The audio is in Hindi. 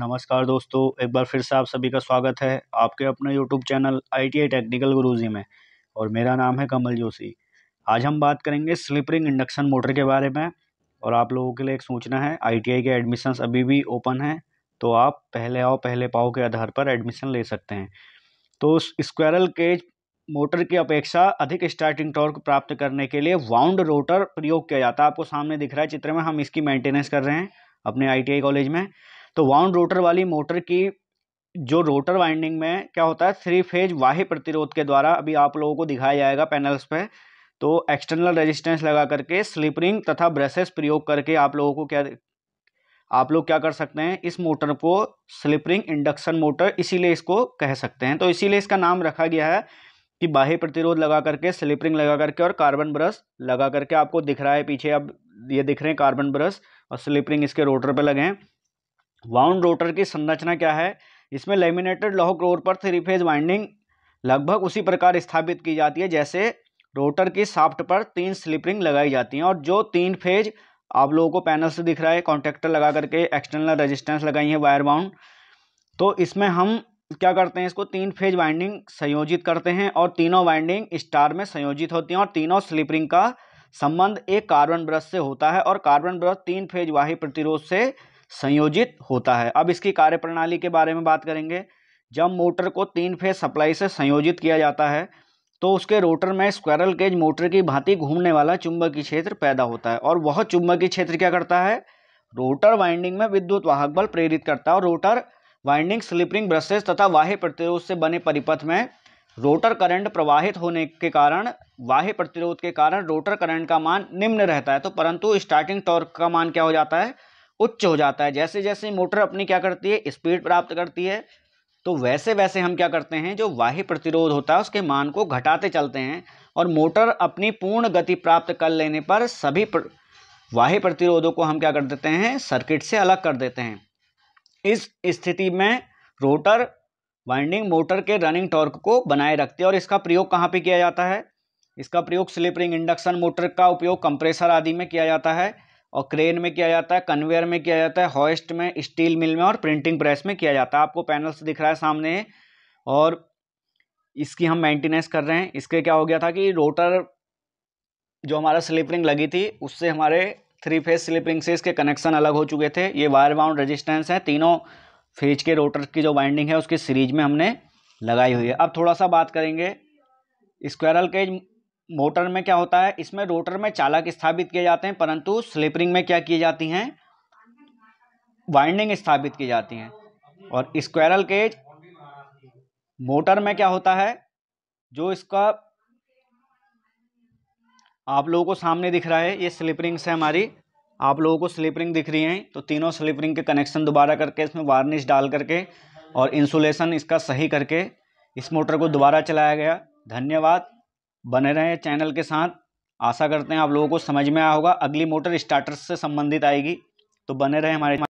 नमस्कार दोस्तों एक बार फिर से आप सभी का स्वागत है आपके अपने YouTube channel I T I technical Guruji में और मेरा नाम है कमल जोशी आज हम बात करेंगे स्लिपरिंग इंडक्शन मोटर के बारे में और आप लोगों के लिए एक सूचना है आई के एडमिशन्स अभी भी ओपन हैं तो आप पहले आओ पहले पाओ के आधार पर एडमिशन ले सकते हैं तो स्क्वायरल केज मोटर की अपेक्षा अधिक स्टार्टिंग टॉर्क प्राप्त करने के लिए वाउंड रोटर प्रयोग किया जाता है आपको सामने दिख रहा है चित्र में हम इसकी मेंटेनेंस कर रहे हैं अपने आईटीआई कॉलेज में तो वाउंड रोटर वाली मोटर की जो रोटर वाइंडिंग में क्या होता है थ्री फेज वाहि प्रतिरोध के द्वारा अभी आप लोगों को दिखाया जाएगा पैनल्स पे तो एक्सटर्नल रेजिस्टेंस लगा करके स्लिपरिंग तथा ब्रशेस प्रयोग करके आप लोगों को क्या आप लोग क्या कर सकते हैं इस मोटर को स्लिपरिंग इंडक्शन मोटर इसीलिए इसको कह सकते हैं तो इसीलिए इसका नाम रखा गया है कि बाह्य प्रतिरोध लगा करके स्लिपरिंग लगा करके और कार्बन ब्रश लगा करके आपको दिख रहा है पीछे अब ये दिख रहे हैं कार्बन ब्रश और स्लिपरिंग इसके रोटर पर लगे हैं वाउंड रोटर की संरचना क्या है इसमें लेमिनेटेड लौह क्रोर पर थ्री फेज वाइंडिंग लगभग उसी प्रकार स्थापित की जाती है जैसे रोटर की साफ्ट पर तीन स्लिपरिंग लगाई जाती हैं और जो तीन फेज आप लोगों को पैनल से दिख रहा है कॉन्टेक्टर लगा करके एक्सटर्नल रेजिस्टेंस लगाई है वायर बाउंड तो इसमें हम क्या करते हैं इसको तीन फेज वाइंडिंग संयोजित करते हैं और तीनों वाइंडिंग स्टार में संयोजित होती हैं और तीनों स्लिपरिंग का संबंध एक कार्बन ब्रश से होता है और कार्बन ब्रश तीन फेज वाही प्रतिरोध से संयोजित होता है अब इसकी कार्यप्रणाली के बारे में बात करेंगे जब मोटर को तीन फेज सप्लाई से संयोजित किया जाता है तो उसके रोटर में स्क्वायरल केज मोटर की भांति घूमने वाला चुंबकीय क्षेत्र पैदा होता है और वह चुंबकीय क्षेत्र क्या करता है रोटर वाइंडिंग में विद्युत वाहक बल प्रेरित करता है और रोटर वाइंडिंग स्लिपरिंग ब्रशेज तथा वाह्य प्रतिरोध से बने परिपथ में रोटर करंट प्रवाहित होने के कारण वाह्य प्रतिरोध के कारण रोटर करंट का मान निम्न रहता है तो परंतु स्टार्टिंग टॉर्क का मान क्या हो जाता है उच्च हो जाता है जैसे जैसे मोटर अपनी क्या करती है स्पीड प्राप्त करती है तो वैसे वैसे हम क्या करते हैं जो वाह्य प्रतिरोध होता है उसके मान को घटाते चलते हैं और मोटर अपनी पूर्ण गति प्राप्त कर लेने पर सभी प्र... वाह्य प्रतिरोधों को हम क्या कर देते हैं सर्किट से अलग कर देते हैं इस स्थिति में रोटर वाइंडिंग मोटर के रनिंग टॉर्क को बनाए रखते हैं और इसका प्रयोग कहाँ पे किया जाता है इसका प्रयोग स्लिप रिंग इंडक्शन मोटर का उपयोग कंप्रेसर आदि में किया जाता है और क्रेन में किया जाता है कन्वेयर में किया जाता है हॉइस्ट में स्टील मिल में और प्रिंटिंग प्रेस में किया जाता है आपको पैनल्स दिख रहा है सामने और इसकी हम मेंटेनेंस कर रहे हैं इसके क्या हो गया था कि रोटर जो हमारा स्लिपरिंग लगी थी उससे हमारे थ्री फेज स्लिपरिंग से इसके कनेक्शन अलग हो चुके थे ये वायर बाउंड रजिस्टेंस है तीनों फेज के रोटर की जो वाइंडिंग है उसकी सीरीज में हमने लगाई हुई है अब थोड़ा सा बात करेंगे स्क्वायरल केज मोटर में क्या होता है इसमें रोटर में चालक स्थापित किए जाते हैं परंतु स्लिपरिंग में क्या की जाती हैं वाइंडिंग स्थापित की जाती हैं और स्क्वायरल केज मोटर में क्या होता है जो इसका आप लोगों को सामने दिख रहा है ये स्लिपरिंग से हमारी आप लोगों को स्लिपरिंग दिख रही हैं तो तीनों स्लिपरिंग के कनेक्शन दोबारा करके इसमें वार्निश डाल करके और इंसुलेशन इसका सही करके इस मोटर को दोबारा चलाया गया धन्यवाद बने रहें चैनल के साथ आशा करते हैं आप लोगों को समझ में आया होगा अगली मोटर स्टार्टर से संबंधित आएगी तो बने रहें हमारे